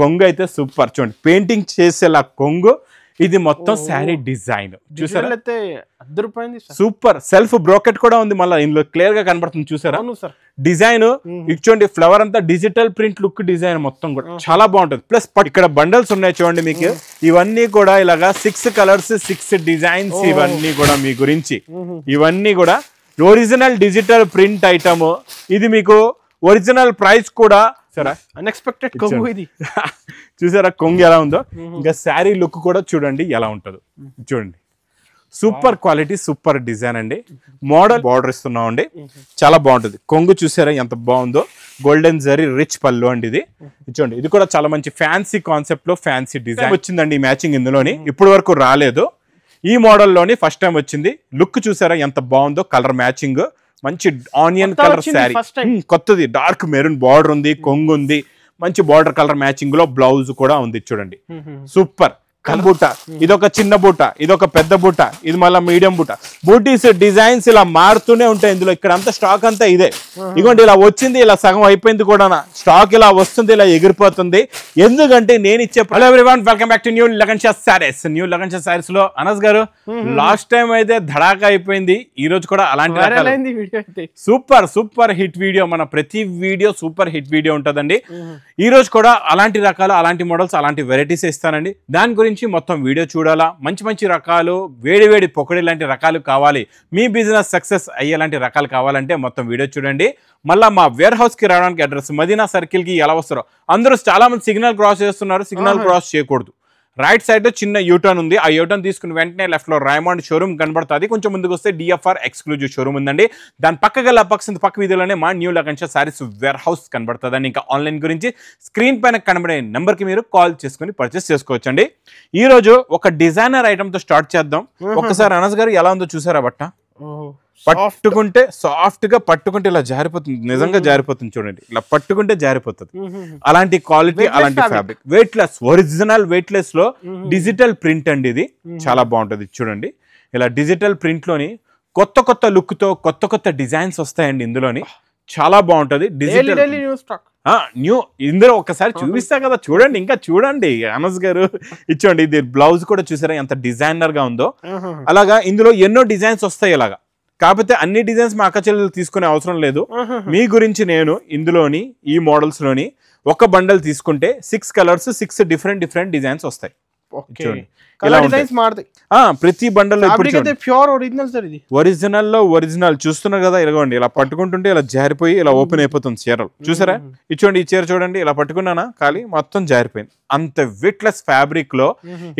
కొంగు అయితే సూపర్ చూడండి పెయింటింగ్ చేసేలా కొంగు ఇది మొత్తం శారీ డిజైన్ చూసారా సూపర్ సెల్ఫ్ బ్రోకెట్ కూడా ఉంది మళ్ళీ ఇందులో క్లియర్ గా కనబడుతుంది చూసారా డిజైన్ చూడండి ఫ్లవర్ అంతా డిజిటల్ ప్రింట్ లుక్ డిజైన్ మొత్తం కూడా చాలా బాగుంటుంది ప్లస్ ఇక్కడ బండల్స్ ఉన్నాయి చూడండి మీకు ఇవన్నీ కూడా ఇలాగా సిక్స్ కలర్స్ సిక్స్ డిజైన్స్ ఇవన్నీ కూడా మీ గురించి ఇవన్నీ కూడా ఒరిజినల్ డిజిటల్ ప్రింట్ ఐటమ్ ఇది మీకు ఒరిజినల్ ప్రైస్ కూడా చూసారా అన్ఎక్స్పెక్టెడ్ కొంగు ఇది చూసారా కొంగు ఎలా ఉందో ఇంకా శారీ లుక్ కూడా చూడండి ఎలా ఉంటుందో చూడండి సూపర్ క్వాలిటీ సూపర్ డిజైన్ అండి మోడల్ బార్డర్ ఇస్తున్నాం అండి చాలా బాగుంటుంది కొంగు చూసారా ఎంత బాగుందో గోల్డెన్ జరీ రిచ్ పల్లు అండి ఇది చూడండి ఇది కూడా చాలా మంచి ఫ్యాన్సీ కాన్సెప్ట్ లో ఫ్యాన్సీ డిజైన్ వచ్చిందండి ఈ మ్యాచింగ్ ఇందులోని ఇప్పటి వరకు రాలేదు ఈ మోడల్లోని ఫస్ట్ టైం వచ్చింది లుక్ చూసారా ఎంత బాగుందో కలర్ మ్యాచింగ్ మంచి ఆనియన్ కలర్ శారీ కొత్తది డార్క్ మెరూన్ బార్డర్ ఉంది కొంగు ఉంది మంచి బార్డర్ కలర్ మ్యాచింగ్ లో బ్లౌజ్ కూడా ఉంది చూడండి సూపర్ బుట్ట ఇదొక చిన్న బుట్ట ఇదొక పెద్ద బుట్ట ఇది మళ్ళీ మీడియం బుట్ట బూటీస్ డిజైన్స్ ఇలా మారుతూనే ఉంటాయి ఇందులో ఇక్కడ అంతా స్టాక్ అంతా ఇదే ఇదిగోండి ఇలా వచ్చింది ఇలా సగం అయిపోయింది కూడా స్టాక్ ఇలా వస్తుంది ఇలా ఎగిరిపోతుంది ఎందుకంటే నేను ఇచ్చే hello everyone welcome back to New Shah Sarees New Shah Sarees లో అనస్ గారు లాస్ట్ టైం అయితే ధడాకా అయిపోయింది ఈ రోజు కూడా అలాంటి సూపర్ సూపర్ హిట్ వీడియో మన ప్రతి వీడియో సూపర్ హిట్ వీడియో ఉంటుందండి ఈ రోజు కూడా అలాంటి రకాలు అలాంటి మోడల్స్ అలాంటి వెరైటీస్ ఇస్తానండి దాని గురించి నుంచి మొత్తం వీడియో చూడాలా మంచి మంచి రకాలు వేడి వేడి పొకడి లాంటి రకాలు కావాలి మీ బిజినెస్ సక్సెస్ అయ్యేలాంటి రకాలు కావాలంటే మొత్తం వీడియో చూడండి మళ్ళీ మా వేర్ హౌస్కి రావడానికి అడ్రస్ మదీనా సర్కిల్కి ఎలా వస్తారో అందరూ చాలామంది సిగ్నల్ క్రాస్ చేస్తున్నారు సిగ్నల్ క్రాస్ చేయకూడదు రైట్ సైడ్ చిన్న యూటర్న్ ఉంది ఆ యూటర్న్ తీసుకుని వెంటనే లెఫ్ట్లో రాయమండ్ షోరూమ్ కనబడుతుంది కొంచెం ముందుకు వస్తే డిఎఫ్ఆర్ ఎక్స్క్లూజివ్ షోరూమ్ ఉందండి దాని పక్కగా లపక్సింది పక్క వీధిలోనే మా న్యూ లకంష సారీస్ వేర్ హౌస్ కనబడుతుందండి ఇంకా ఆన్లైన్ గురించి స్క్రీన్ పైన కనబడే నెంబర్కి మీరు కాల్ చేసుకుని పర్చేస్ చేసుకోవచ్చండి ఈరోజు ఒక డిజైనర్ ఐటమ్తో స్టార్ట్ చేద్దాం ఒకసారి అనస్ గారు ఎలా ఉందో చూసారా బట్ట పట్టుకుంటే సాఫ్ట్ గా పట్టుకుంటే ఇలా జారిపోతుంది నిజంగా జారిపోతుంది చూడండి ఇలా పట్టుకుంటే జారిపోతుంది అలాంటి క్వాలిటీ అలాంటి fabric weightless original weightless లో డిజిటల్ ప్రింట్ అండి ఇది చాలా బాగుంటుంది చూడండి ఇలా డిజిటల్ ప్రింట్ లోని కొత్త కొత్త లుక్ తో కొత్త కొత్త డిజైన్స్ వస్తాయండి ఇందులోని ah. చాలా బాగుంటది డిజిటల్ న్యూ ఇందులో ఒకసారి ah. చూపిస్తా కదా చూడండి ఇంకా చూడండి అనస్ గారు ఇచ్చండి ఇది బ్లౌజ్ కూడా చూసారా ఎంత డిజైనర్ గా ఉందో అలాగా ఇందులో ఎన్నో డిజైన్స్ వస్తాయి ఇలాగా కాకపోతే అన్ని డిజైన్స్ మా అక్క చెల్లెలు తీసుకునే అవసరం లేదు మీ గురించి నేను ఇందులోని ఈ మోడల్స్లోని ఒక బండల్ తీసుకుంటే six colours six different different designs వస్తాయి ప్రతి బండల్లో ప్యూర్ ఒరిజినల్ సార్ ఇది ఒరిజినల్ లో ఒరిజినల్ చూస్తున్నారు కదా ఇలాగోండి ఇలా పట్టుకుంటుంటే ఇలా జారిపోయి ఇలా ఓపెన్ hmm. అయిపోతుంది చీరలు చూసారా ఇచ్చోండి hmm. ఈ చీర చూడండి ఇలా పట్టుకున్నానా ఖాళీ మొత్తం జారిపోయింది అంత విట్లెస్ ఫ్యాబ్రిక్ లో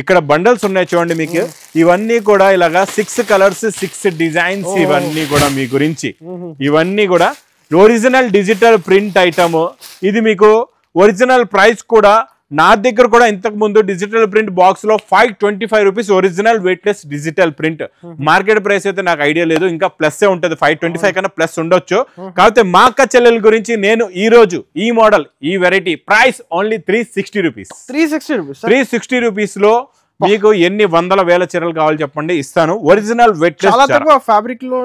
ఇక్కడ బండల్స్ ఉన్నాయి చూడండి మీకు hmm. ఇవన్నీ కూడా ఇలాగా సిక్స్ కలర్స్ సిక్స్ డిజైన్స్ ఇవన్నీ కూడా మీ గురించి ఇవన్నీ కూడా ఒరిజినల్ డిజిటల్ ప్రింట్ ఐటమ్ ఇది మీకు ఒరిజినల్ ప్రైస్ కూడా నా దగ్గర కూడా ఇంతకు ముందు డిజిటల్ ప్రింట్ బాక్స్ లో five twenty five rupees original weightless digital print market price అయితే నాకు ఐడియా లేదు ఇంకా ప్లస్ ఉంటుంది ఫైవ్ ట్వంటీ ఫైవ్ కన్నా ప్లస్ ఉండొచ్చు కాకపోతే మా అక్క చెల్లెల గురించి నేను ఈ రోజు ఈ మోడల్ ఈ variety price only three sixty rupees three sixty rupees three sixty rupees లో మీకు ఎన్ని వందల వేల చీరలు కావాలి చెప్పండి ఇస్తాను ఒరిజినల్ వెయిట్లెస్ ఫ్యాబ్రిక్ లో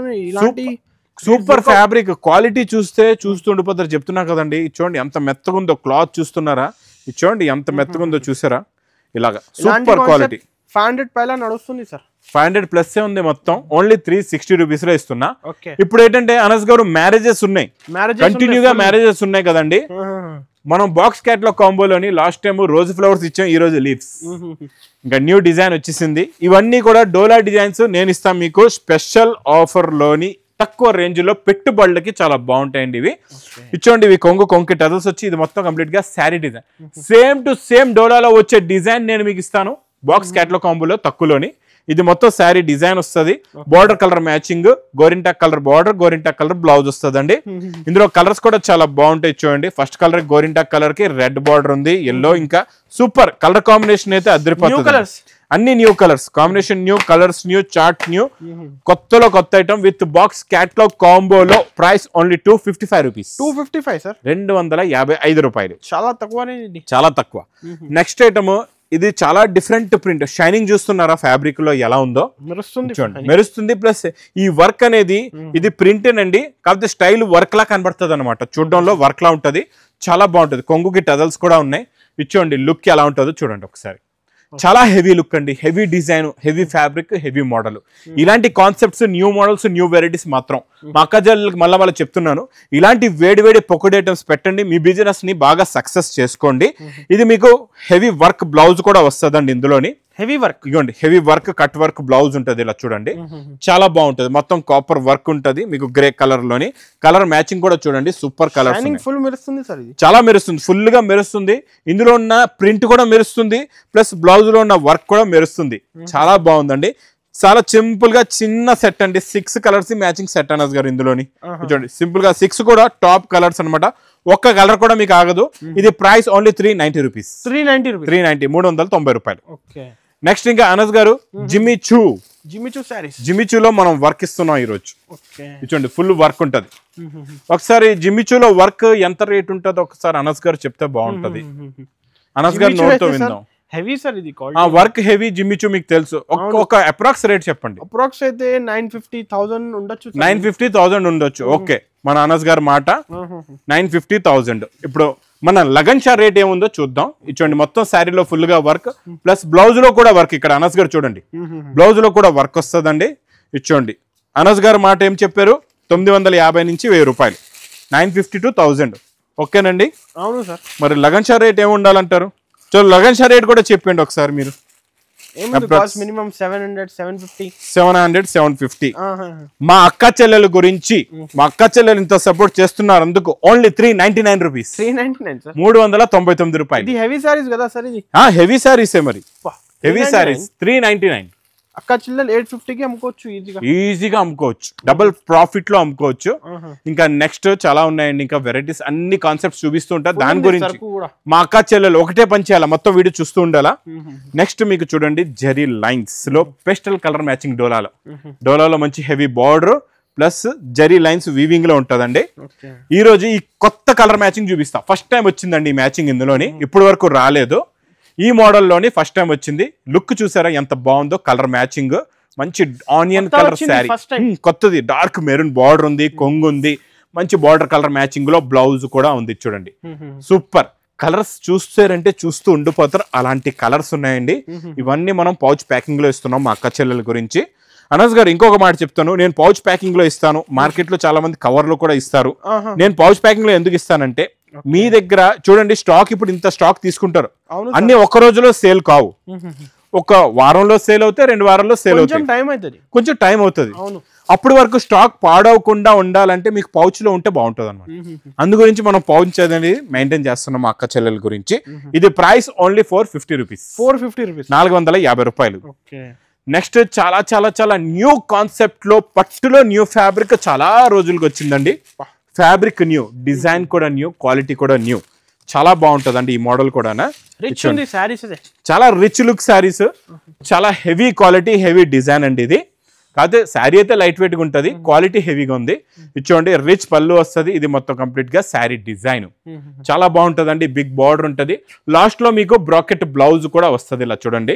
సూపర్ ఫ్యాబ్రిక్ క్వాలిటీ చూస్తే చూస్తుండిపోతారు చెప్తున్నా కదండి చూడండి ఎంత మెత్తగా ఉందో క్లాత్ చూస్తున్నారా ఇది చూడండి ఎంత మెత్తగా ఉందో చూసారా ఇలాగా సూపర్ క్వాలిటీ ఫైవ్ హండ్రెడ్ పైలా నడుస్తుంది సార్ ఫైవ్ హండ్రెడ్ ప్లస్ ఉంది మొత్తం ఓన్లీ త్రీ సిక్స్టీ రూపీస్ లో ఇస్తున్నా ఇప్పుడు ఏంటంటే అనస్ గారు మ్యారేజెస్ ఉన్నాయి కంటిన్యూగా మ్యారేజెస్ ఉన్నాయి కదండి మనం బాక్స్ క్యాట్లో కాంబోలోని లాస్ట్ టైం రోజు ఫ్లవర్స్ ఇచ్చాం ఈ రోజు లీవ్స్ ఇంకా న్యూ డిజైన్ వచ్చేసింది ఇవన్నీ కూడా డోలా డిజైన్స్ నేను ఇస్తాను మీకు స్పెషల్ ఆఫర్ లోని తక్కువ రేంజ్లో పెట్టుబడులకి చాలా బాగుంటాయండి ఇవి ఇచ్చోండి ఇవి కొంగు కొంకి టదల్స్ వచ్చి ఇది మొత్తం కంప్లీట్గా sari design same to same డోలాలో వచ్చే డిజైన్ నేను మీకు ఇస్తాను బాక్స్ క్యాట్లో కాంబోలో తక్కువలోని ఇది మొత్తం శారీ డిజైన్ వస్తుంది బార్డర్ కలర్ మ్యాచింగ్ గోరింటా కలర్ బార్డర్ గోరింటా కలర్ బ్లౌజ్ వస్తుందండి ఇందులో కలర్స్ కూడా చాలా బాగుంటాయి చూడండి ఫస్ట్ కలర్ గోరింటా కలర్ కి రెడ్ బార్డర్ ఉంది ఎల్లో ఇంకా సూపర్ కలర్ కాంబినేషన్ అయితే అద్దరిపోతుంది అన్ని new colours combination new colours new chart new కొత్తలో కొత్త ఐటమ్ విత్ బాక్స్ క్యాట్లాగ్ కాంబోలో price only two fifty five rupees two fifty five sir రెండు వందల యాభై ఐదు రూపాయలు చాలా తక్కువ చాలా తక్కువ నెక్స్ట్ ఐటమ్ ఇది చాలా డిఫరెంట్ ప్రింట్ షైనింగ్ చూస్తున్నారా ఫ్యాబ్రిక్ లో ఎలా ఉందో మెరుస్తుంది మెరుస్తుంది ప్లస్ ఈ వర్క్ అనేది ఇది ప్రింట్ అండి కాకపోతే స్టైల్ వర్క్ లా కనబడుతుంది అనమాట చూడడంలో వర్క్ లా ఉంటుంది చాలా బాగుంటుంది కొంగుకి టజల్స్ కూడా ఉన్నాయి ఇచ్చోండి లుక్ ఎలా ఉంటుందో చూడండి ఒకసారి చాలా హెవీ లుక్ అండి heavy design heavy fabric heavy model ఇలాంటి concepts new models new varieties మాత్రం hmm. మా అక్కజల్లకు మళ్ళీ వాళ్ళు చెప్తున్నాను ఇలాంటి వేడి వేడి ఐటమ్స్ పెట్టండి మీ బిజినెస్ ని బాగా సక్సెస్ చేసుకోండి hmm. ఇది మీకు హెవీ వర్క్ బ్లౌజ్ కూడా వస్తుందండి ఇందులోని హెవీ వర్క్ ఇవ్వండి heavy work cut work blouse ఉంటుంది ఇలా చూడండి చాలా బాగుంటుంది మొత్తం కాపర్ వర్క్ ఉంటుంది మీకు గ్రే కలర్ లోని కలర్ మ్యాచింగ్ కూడా చూడండి సూపర్ కలర్ ఫుల్ మెరుస్తుంది సార్ చాలా మెరుస్తుంది ఫుల్ గా మెరుస్తుంది ఇందులో ఉన్న ప్రింట్ కూడా మెరుస్తుంది ప్లస్ బ్లౌజ్ లో ఉన్న వర్క్ కూడా మెరుస్తుంది చాలా బాగుందండి చాలా సింపుల్ గా చిన్న సెట్ అండి six colours matching set Anas గారు ఇందులోని చూడండి సింపుల్ గా సిక్స్ కూడా టాప్ కలర్స్ అనమాట ఒక్క కలర్ కూడా మీకు ఆగదు ఇది price only three ninety rupees three ninety three ninety మూడు వందల తొంభై రూపాయలు ఓకే నెక్స్ట్ ఇంకా అనస్ గారు జిమ్మి చూ జిమిచూ చూ లో మనం వర్క్ ఇస్తున్నాం ఈరోజు చూడండి ఫుల్ వర్క్ ఉంటుంది ఒకసారి లో వర్క్ ఎంత రేట్ ఉంటుందో ఒకసారి అనస్ గారు చెప్తే బాగుంటది అనస్ గారు నోట్తో విందాం హెవీ సార్ ఇది వర్క్ హెవీ జిమ్మిచూ మీకు తెలుసు ఒక అప్రాక్స్ రేట్ చెప్పండి అప్రాక్స్ అయితే నైన్ ఫిఫ్టీ థౌసండ్ ఉండొచ్చు నైన్ ఫిఫ్టీ థౌసండ్ ఉండొచ్చు ఓకే మన అనస్ గారి మాట నైన్ ఫిఫ్టీ థౌసండ్ ఇప్పుడు మన లగన్ షా రేట్ ఏముందో చూద్దాం చూడండి మొత్తం శారీలో ఫుల్ గా వర్క్ ప్లస్ బ్లౌజ్ లో కూడా వర్క్ ఇక్కడ అనస్ గారు చూడండి బ్లౌజ్ లో కూడా వర్క్ వస్తుందండి ఇచ్చోండి అనస్ గారు మాట ఏం చెప్పారు తొమ్మిది వందల యాభై నుంచి వెయ్యి రూపాయలు నైన్ ఫిఫ్టీ టూ ఓకేనండి అవును సార్ మరి లగన్ షా రేట్ ఏమి ఉండాలంటారు చూ లగన్ షా రేట్ కూడా చెప్పండి ఒకసారి మీరు minimum seven hundred seven fifty seven hundred seven fifty మా అక్క చెల్లెల గురించి మా అక్క చెల్లెలు ఇంత సపోర్ట్ చేస్తున్నారు అందుకు only three ninety nine rupees nine మూడు వందల తొంభై తొమ్మిది రూపాయలు హెవీ సారీస్ కదా సార్ హెవీ సారీసే మరి heavy saris three ninety nine అక్కడ చిల్లర ఎయిట్ ఫిఫ్టీకి అమ్ముకోవచ్చు ఈజీగా ఈజీగా అమ్ముకోవచ్చు డబుల్ ప్రాఫిట్ లో అమ్ముకోవచ్చు ఇంకా నెక్స్ట్ చాలా ఉన్నాయండి ఇంకా వెరైటీస్ అన్ని కాన్సెప్ట్స్ చూపిస్తుంటా దాని గురించి మా అక్క చెల్లెలు ఒకటే పని చేయాలి మొత్తం వీడియో చూస్తూ ఉండాలా నెక్స్ట్ మీకు చూడండి జెరీ లైన్స్ లో పెస్టల్ కలర్ మ్యాచింగ్ డోలాలో డోలాలో మంచి heavy border plus zari lines weaving లో ఉంటుందండి ఈ రోజు ఈ కొత్త కలర్ మ్యాచింగ్ చూపిస్తా ఫస్ట్ టైం వచ్చిందండి ఈ మ్యాచింగ్ ఇందులోని ఇప్పటి వరకు రాలేదు ఈ లోని ఫస్ట్ టైం వచ్చింది లుక్ చూసారా ఎంత బాగుందో కలర్ మ్యాచింగ్ మంచి ఆనియన్ కలర్ శారీ కొత్తది డార్క్ మెరూన్ బార్డర్ ఉంది కొంగు ఉంది మంచి బార్డర్ కలర్ మ్యాచింగ్ లో బ్లౌజ్ కూడా ఉంది చూడండి సూపర్ కలర్స్ చూస్తారంటే చూస్తూ ఉండిపోతారు అలాంటి కలర్స్ ఉన్నాయండి ఇవన్నీ మనం పౌచ్ ప్యాకింగ్ లో ఇస్తున్నాం మా అక్క చెల్లెల గురించి అనస్ గారు ఇంకొక మాట చెప్తాను నేను పౌచ్ ప్యాకింగ్ లో ఇస్తాను మార్కెట్ లో చాలా మంది కవర్లు కూడా ఇస్తారు నేను పౌచ్ ప్యాకింగ్ లో ఎందుకు ఇస్తానంటే మీ దగ్గర చూడండి స్టాక్ ఇప్పుడు ఇంత స్టాక్ తీసుకుంటారు అన్ని ఒక రోజులో సేల్ కావు ఒక వారంలో సేల్ అవుతాయి రెండు వారంలో సేల్ అవుతాయి టైం అవుతుంది కొంచెం టైం అవుతుంది అప్పటి వరకు స్టాక్ పాడవకుండా ఉండాలంటే మీకు పౌచ్లో ఉంటే బాగుంటుంది అనమాట అందు గురించి మనం పౌచ్ అనేది మెయింటైన్ చేస్తున్నాం అక్క చెల్లెల గురించి ఇది price only four fifty rupees four fifty rupees నాలుగు వందల యాభై రూపాయలు నెక్స్ట్ చాలా చాలా చాలా న్యూ కాన్సెప్ట్ లో పట్టులో న్యూ ఫ్యాబ్రిక్ చాలా రోజులకు వచ్చిందండి ఫ్యాబ్రిక్ న్యూ డిజైన్ కూడా న్యూ క్వాలిటీ కూడా న్యూ చాలా బాగుంటుంది అండి ఈ మోడల్ కూడా రిచ్ ఉంది శారీస్ చాలా రిచ్ లుక్ శారీస్ చాలా హెవీ క్వాలిటీ హెవీ డిజైన్ అండి ఇది కాకపోతే శారీ అయితే లైట్ వెయిట్ గా ఉంటుంది క్వాలిటీ హెవీగా ఉంది చూడండి రిచ్ పళ్ళు వస్తుంది ఇది మొత్తం కంప్లీట్గా శారీ డిజైన్ చాలా బాగుంటుందండి బిగ్ బార్డర్ ఉంటుంది లాస్ట్ లో మీకు బ్రాకెట్ బ్లౌజ్ కూడా వస్తుంది ఇలా చూడండి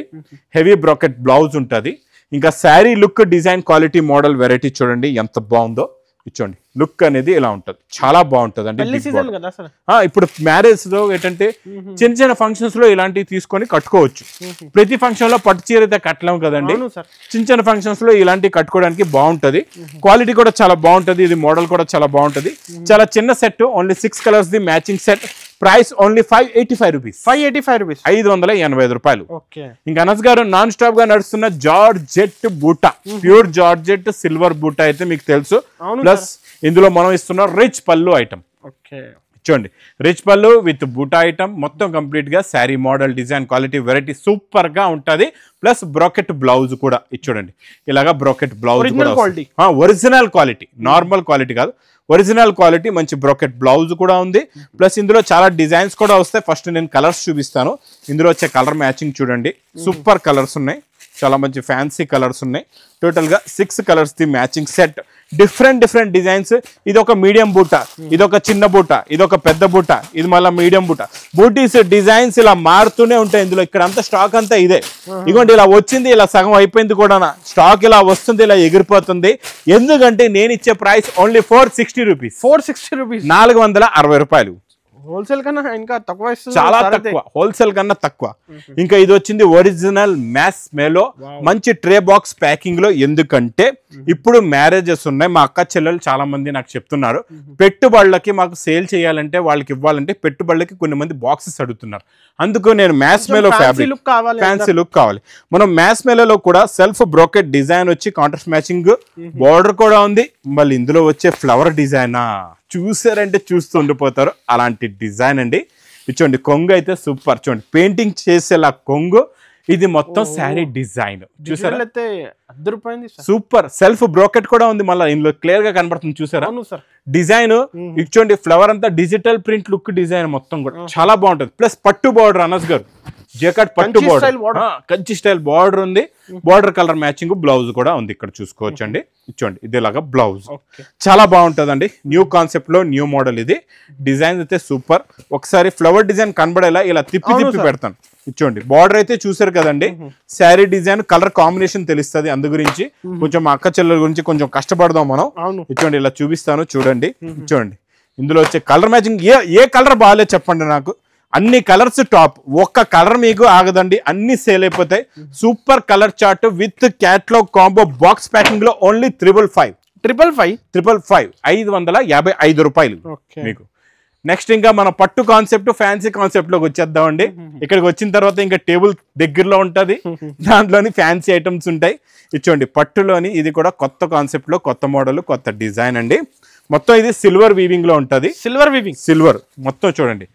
హెవీ బ్రాకెట్ బ్లౌజ్ ఉంటుంది ఇంకా sari look design quality model variety చూడండి ఎంత బాగుందో ఇచ్చోండి లుక్ అనేది ఇలా ఉంటుంది చాలా బాగుంటుంది అండి ఇప్పుడు మ్యారేజ్ లో ఏంటంటే చిన్న చిన్న ఫంక్షన్స్ లో ఇలాంటివి తీసుకొని కట్టుకోవచ్చు ప్రతి ఫంక్షన్ లో పట్టు చీర అయితే కట్టలేము కదండి చిన్న చిన్న ఫంక్షన్స్ లో ఇలాంటివి కట్టుకోవడానికి బాగుంటది క్వాలిటీ కూడా చాలా బాగుంటది ఇది మోడల్ కూడా చాలా బాగుంటది చాలా చిన్న సెట్ ఓన్లీ సిక్స్ కలర్స్ ది matching set price only five eighty five rupees five eighty five rupees ఐదు వందల ఎనభై ఐదు రూపాయలు ఇంకా అనస్ గారు నాన్ స్టాప్ గా నడుస్తున్న జార్జెట్ బూటా ప్యూర్ జార్జెట్ సిల్వర్ బూటా అయితే మీకు తెలుసు ప్లస్ ఇందులో మనం ఇస్తున్న రిచ్ పళ్ళు ఐటమ్ ఓకే చూడండి రిచ్ పళ్ళు విత్ బూటా ఐటమ్ మొత్తం కంప్లీట్గా sari model design quality variety సూపర్గా ఉంటుంది ప్లస్ బ్రోకెట్ బ్లౌజ్ కూడా చూడండి ఇలాగ బ్రోకెట్ బ్లౌజ్ కూడా ఒరిజినల్ క్వాలిటీ నార్మల్ క్వాలిటీ కాదు ఒరిజినల్ క్వాలిటీ మంచి బ్రోకెట్ బ్లౌజ్ కూడా ఉంది ప్లస్ ఇందులో చాలా డిజైన్స్ కూడా వస్తాయి ఫస్ట్ నేను కలర్స్ చూపిస్తాను ఇందులో వచ్చే కలర్ మ్యాచింగ్ చూడండి సూపర్ hmm. కలర్స్ ఉన్నాయి చాలా మంచి ఫ్యాన్సీ కలర్స్ ఉన్నాయి టోటల్గా సిక్స్ కలర్స్ది matching set different different designs ఇది ఒక మీడియం బూట ఇది ఒక చిన్న బూట ఇది ఒక పెద్ద బూట ఇది మళ్ళీ మీడియం బూట బూటీస్ డిజైన్స్ ఇలా మారుతూనే ఉంటాయి ఇందులో ఇక్కడ అంతా స్టాక్ అంతా ఇదే ఇగోండి ఇలా వచ్చింది ఇలా సగం అయిపోయింది కూడా స్టాక్ ఇలా వస్తుంది ఇలా ఎగిరిపోతుంది ఎందుకంటే నేను ఇచ్చే price only four sixty rupees four sixty rupees నాలుగు రూపాయలు హోల్సేల్ కన్నా ఇంకా తక్కువ చాలా తక్కువ హోల్సేల్ కన్నా తక్కువ ఇంకా ఇది వచ్చింది ఒరిజినల్ మ్యాస్ మేలో మంచి ట్రే బాక్స్ ప్యాకింగ్ లో ఎందుకంటే ఇప్పుడు మ్యారేజెస్ ఉన్నాయి మా అక్క చెల్లెలు చాలా మంది నాకు చెప్తున్నారు పెట్టుబడులకి మాకు సేల్ చేయాలంటే వాళ్ళకి ఇవ్వాలంటే పెట్టుబడులకి కొన్ని మంది బాక్సెస్ అడుగుతున్నారు అందుకు నేను మ్యాస్ మేలో ఫ్యాబ్రిక్ ఫ్యాన్సీ లుక్ కావాలి మనం మ్యాస్ మేలో కూడా సెల్ఫ్ బ్రోకెట్ డిజైన్ వచ్చి కాంట్రాస్ట్ మ్యాచింగ్ బార్డర్ కూడా ఉంది మళ్ళీ ఇందులో వచ్చే ఫ్లవర్ డిజైనా చూసారంటే చూస్తూ ఉండిపోతారు అలాంటి డిజైన్ అండి చూడండి కొంగు అయితే సూపర్ చూడండి పెయింటింగ్ చేసేలా కొంగు ఇది మొత్తం శారీ డిజైన్ చూసారా సూపర్ సెల్ఫ్ బ్రోకెట్ కూడా ఉంది మళ్ళీ ఇందులో క్లియర్ గా కనబడుతుంది చూసారా డిజైన్ ఇచ్చోండి ఫ్లవర్ అంతా డిజిటల్ ప్రింట్ లుక్ డిజైన్ మొత్తం కూడా చాలా బాగుంటుంది ప్లస్ పట్టు బార్డర్ అనస్ గారు జకట్ పట్టు కంచి స్టైల్ బార్డర్ ఉంది బార్డర్ కలర్ మ్యాచింగ్ బ్లౌజ్ కూడా ఉంది ఇక్కడ చూసుకోవచ్చు అండి చూడండి ఇదేలాగా బ్లౌజ్ చాలా బాగుంటుందండి న్యూ కాన్సెప్ట్ లో న్యూ మోడల్ ఇది డిజైన్ అయితే సూపర్ ఒకసారి ఫ్లవర్ డిజైన్ కనబడేలా ఇలా తిప్పి తిప్పి పెడతాను ఇచ్చోండి బార్డర్ అయితే చూసారు కదండి శారీ డిజైన్ కలర్ కాంబినేషన్ తెలుస్తుంది అందు గురించి కొంచెం అక్క చెల్లెల గురించి కొంచెం కష్టపడదాం మనం ఇచ్చోండి ఇలా చూపిస్తాను చూడండి చూడండి ఇందులో వచ్చే కలర్ మ్యాచింగ్ ఏ ఏ కలర్ బాగాలేదు చెప్పండి నాకు అన్ని కలర్స్ టాప్ ఒక్క కలర్ మీకు ఆగదండి అన్ని సేల్ అయిపోతాయి super colour chart with catalogue combo box packing లో only triple five triple five triple five ఐదు వందల యాభై ఐదు రూపాయలు మీకు నెక్స్ట్ ఇంకా మన పట్టు కాన్సెప్ట్ ఫ్యాన్సీ కాన్సెప్ట్ లోకి వచ్చేద్దామండి ఇక్కడికి వచ్చిన తర్వాత ఇంకా టేబుల్ దగ్గరలో ఉంటుంది దాంట్లోని ఫ్యాన్సీ ఐటమ్స్ ఉంటాయి ఇచ్చోండి పట్టులోని ఇది కూడా కొత్త కాన్సెప్ట్ లో కొత్త మోడల్ కొత్త డిజైన్ అండి మొత్తం ఇది సిల్వర్ వీవింగ్ లో ఉంటుంది సిల్వర్ వీవింగ్ సిల్వర్ మొత్తం చూడండి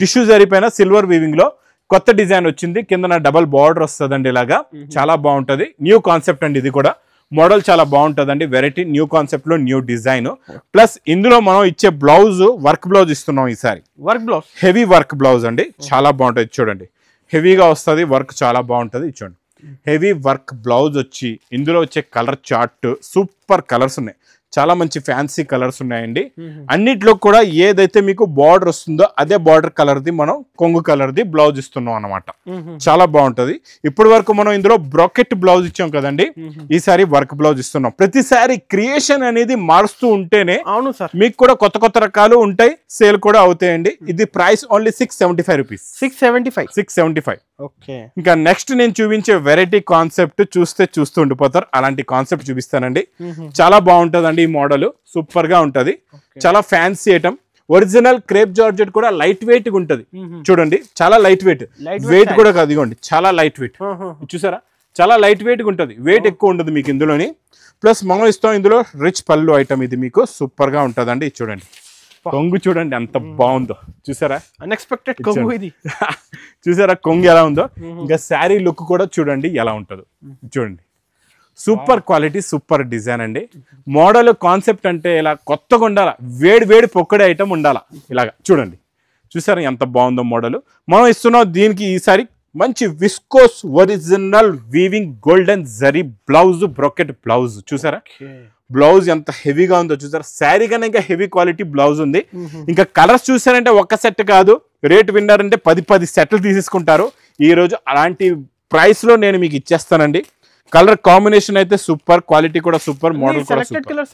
టిష్యూ జరిపోయిన సిల్వర్ వీవింగ్ లో కొత్త డిజైన్ వచ్చింది కింద డబల్ బార్డర్ వస్తుందండి ఇలాగా చాలా బాగుంటుంది న్యూ కాన్సెప్ట్ అండి ఇది కూడా మోడల్ చాలా బాగుంటుందండి వెరైటీ న్యూ కాన్సెప్ట్ లో న్యూ డిజైన్ ప్లస్ ఇందులో మనం ఇచ్చే బ్లౌజ్ వర్క్ బ్లౌజ్ ఇస్తున్నాం ఈసారి work blouse heavy work blouse అండి చాలా బాగుంటుంది చూడండి హెవీగా వస్తుంది వర్క్ చాలా బాగుంటుంది చూడండి హెవీ వర్క్ బ్లౌజ్ వచ్చి ఇందులో వచ్చే కలర్ చార్ట్ సూపర్ కలర్స్ ఉన్నాయి చాలా మంచి ఫ్యాన్సీ కలర్స్ ఉన్నాయండి అన్నిట్లో కూడా ఏదైతే మీకు బార్డర్ వస్తుందో అదే బార్డర్ కలర్ది మనం కొంగు కలర్ది బ్లౌజ్ ఇస్తున్నాం అనమాట చాలా బాగుంటది ఇప్పటి వరకు మనం ఇందులో బ్రాకెట్ బ్లౌజ్ ఇచ్చాం కదండి ఈసారి వర్క్ బ్లౌజ్ ఇస్తున్నాం ప్రతిసారి క్రియేషన్ అనేది మారుస్తూ ఉంటేనే అవును సార్ మీకు కూడా కొత్త కొత్త రకాలు ఉంటాయి సేల్ కూడా అవుతాయండి ఇది price only six seventy five rupees six seventy five six seventy five okay ఇంకా నెక్స్ట్ నేను చూపించే వెరైటీ కాన్సెప్ట్ చూస్తే చూస్తూ ఉండిపోతారు అలాంటి కాన్సెప్ట్ చూపిస్తానండి చాలా బాగుంటుందండి ఈ మోడల్ గా ఉంటది చాలా fancy item original crepe georgette కూడా లైట్ వెయిట్ గా ఉంటది చూడండి చాలా లైట్ వెయిట్ వెయిట్ కూడా కాదు ఇదిగోండి చాలా లైట్ వెయిట్ చూసారా చాలా లైట్ వెయిట్ గా ఉంటది వెయిట్ ఎక్కువ ఉండదు మీకు ఇందులోని ప్లస్ మనం ఇస్తాం ఇందులో రిచ్ పళ్ళు ఐటమ్ ఇది మీకు సూపర్ గా ఉంటుందండి చూడండి కొంగు చూడండి అంత బాగుందో చూసారా అన్ఎక్స్పెక్టెడ్ కొంగు ఇది చూసారా కొంగు ఎలా ఉందో ఇంకా శారీ లుక్ కూడా చూడండి ఎలా ఉంటుందో చూడండి సూపర్ క్వాలిటీ సూపర్ డిజైన్ అండి మోడల్ కాన్సెప్ట్ అంటే ఇలా కొత్తగా ఉండాల వేడి వేడి పొక్కడే ఐటమ్ ఉండాల ఇలాగ చూడండి చూసారా ఎంత బాగుందో మోడల్ మనం ఇస్తున్నాం దీనికి ఈసారి మంచి viscose original weaving golden zari blouse brocade blouse చూసారా బ్లౌజ్ ఎంత హెవీగా ఉందో చూసారా శారీ కన్నా ఇంకా హెవీ క్వాలిటీ బ్లౌజ్ ఉంది ఇంకా కలర్స్ చూసారంటే ఒక్క సెట్ కాదు రేట్ విన్నారంటే పది పది సెట్లు తీసేసుకుంటారు ఈరోజు అలాంటి ప్రైస్లో నేను మీకు ఇచ్చేస్తానండి కలర్ కాంబినేషన్ అయితే సూపర్ క్వాలిటీ కూడా సూపర్ మోడల్ కూడా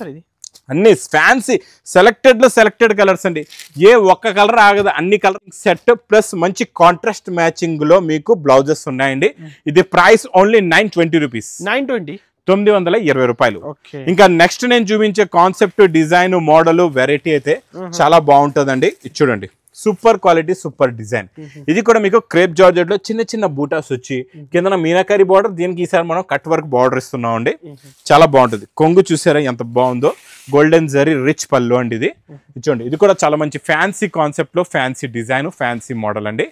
అన్ని ఫ్యాన్సీ సెలెక్టెడ్ లో సెలెక్టెడ్ కలర్స్ అండి ఏ ఒక్క కలర్ ఆగదు అన్ని కలర్ సెట్ ప్లస్ మంచి కాంట్రాస్ట్ మ్యాచింగ్ లో మీకు బ్లౌజెస్ ఉన్నాయండి ఇది price only nine twenty rupees nine twenty తొమ్మిది వందల ఇరవై రూపాయలు ఇంకా నెక్స్ట్ నేను చూపించే కాన్సెప్ట్ డిజైన్ మోడల్ వెరైటీ అయితే చాలా బాగుంటుంది అండి చూడండి సూపర్ క్వాలిటీ సూపర్ డిజైన్ ఇది కూడా మీకు క్రేప్ జార్జెట్ లో చిన్న చిన్న బూటాస్ వచ్చి కింద మీనాకారి బార్డర్ దీనికి ఈసారి మనం కట్ వర్క్ బార్డర్ ఇస్తున్నాం అండి చాలా బాగుంటుంది కొంగు చూసారా ఎంత బాగుందో గోల్డెన్ జరీ రిచ్ పళ్ళు అండి ఇది చూడండి ఇది కూడా చాలా మంచి ఫ్యాన్సీ కాన్సెప్ట్ లో ఫ్యాన్సీ డిజైన్ ఫ్యాన్సీ మోడల్ అండి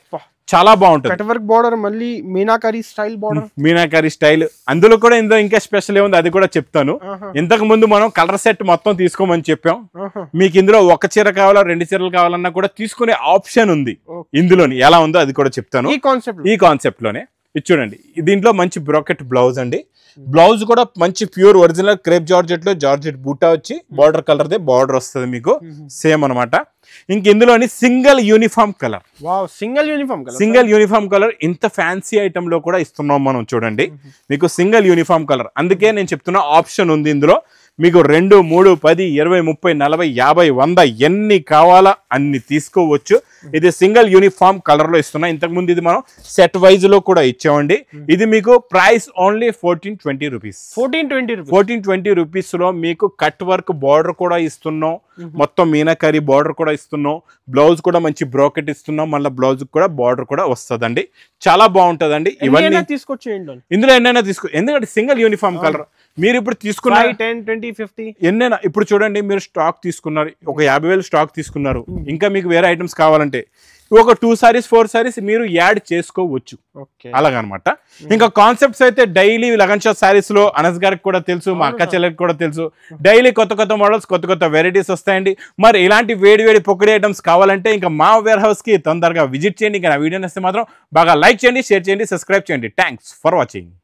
చాలా బాగుంటుంది మీనాకారీ మళ్ళీ మీనాకారి స్టైల్ మీనాకారీ మీనాకారి స్టైల్ అందులో కూడా ఇందులో ఇంకా స్పెషల్ ఏముంది అది కూడా చెప్తాను ఇంతకు ముందు మనం కలర్ సెట్ మొత్తం తీసుకోమని చెప్పాం మీకు ఇందులో ఒక చీర కావాలా రెండు చీరలు కావాలన్నా కూడా తీసుకునే ఆప్షన్ ఉంది ఇందులోని ఎలా ఉందో అది కూడా చెప్తాను ఈ కాన్సెప్ట్ ఈ కాన్సెప్ట్ లోనే ఇది చూడండి దీంట్లో మంచి బ్రాకెట్ బ్లౌజ్ అండి బ్లౌజ్ కూడా మంచి ప్యూర్ ఒరిజినల్ క్రేప్ జార్జెట్ లో జార్జెట్ బూటా వచ్చి బార్డర్ కలర్ దే బార్డర్ వస్తుంది మీకు సేమ్ అనమాట ఇంక ఇందులోని single uniform colour single uniform colour single uniform colour ఇంత ఫ్యాన్సీ ఐటమ్ లో కూడా ఇస్తున్నాం మనం చూడండి మీకు సింగిల్ యూనిఫామ్ కలర్ అందుకే నేను చెప్తున్న ఆప్షన్ ఉంది ఇందులో మీకు రెండు మూడు పది ఇరవై ముప్పై నలభై యాభై వంద ఎన్ని కావాలా అన్ని తీసుకోవచ్చు ఇది సింగిల్ యూనిఫామ్ కలర్ లో ఇస్తున్నా ఇంతకుముందు ఇది మనం సెట్ వైజ్ లో కూడా ఇచ్చామండి ఇది మీకు price only fourteen twenty rupees fourteen twenty fourteen twenty rupees లో మీకు కట్ వర్క్ బార్డర్ కూడా ఇస్తున్నాం మొత్తం మీనాకరీ బార్డర్ కూడా ఇస్తున్నాం బ్లౌజ్ కూడా మంచి బ్రోకెట్ ఇస్తున్నాం మళ్ళీ బ్లౌజ్ కూడా బార్డర్ కూడా వస్తుందండి చాలా బాగుంటుంది ఇవన్నీ తీసుకొచ్చేయండి ఇందులో ఎన్నైనా తీసుకో ఎందుకంటే సింగిల్ యూనిఫామ్ కలర్ మీరు ఇప్పుడు తీసుకున్న టెన్ ట్వంటీ ఫిఫ్టీ ఎన్నైనా ఇప్పుడు చూడండి మీరు స్టాక్ తీసుకున్నారు ఒక యాభై స్టాక్ తీసుకున్నారు ఇంకా మీకు వేరే ఐటమ్స్ కావాలంటే ఒక టూ సారీస్ ఫోర్ సారీస్ మీరు యాడ్ చేసుకోవచ్చు అలాగనమాట hmm. ఇంకా కాన్సెప్ట్స్ అయితే డైలీ లగన్ షాప్ సారీస్ లో అనస్ గారికి కూడా తెలుసు మా అక్క చెల్లెకి కూడా తెలుసు డైలీ hmm. కొత్త కొత్త మోడల్స్ కొత్త కొత్త వెరైటీస్ వస్తాయండి మరి ఇలాంటి వేడి వేడి పొక్కడి ఐటమ్స్ కావాలంటే ఇంకా మా వేర్ హౌస్ కి తొందరగా విజిట్ చేయండి ఇంకా నా వీడియో నస్తే మాత్రం బాగా లైక్ చేయండి షేర్ చేయండి సబ్స్క్రైబ్ చేయండి థ్యాంక్స్ ఫర్ వాచింగ్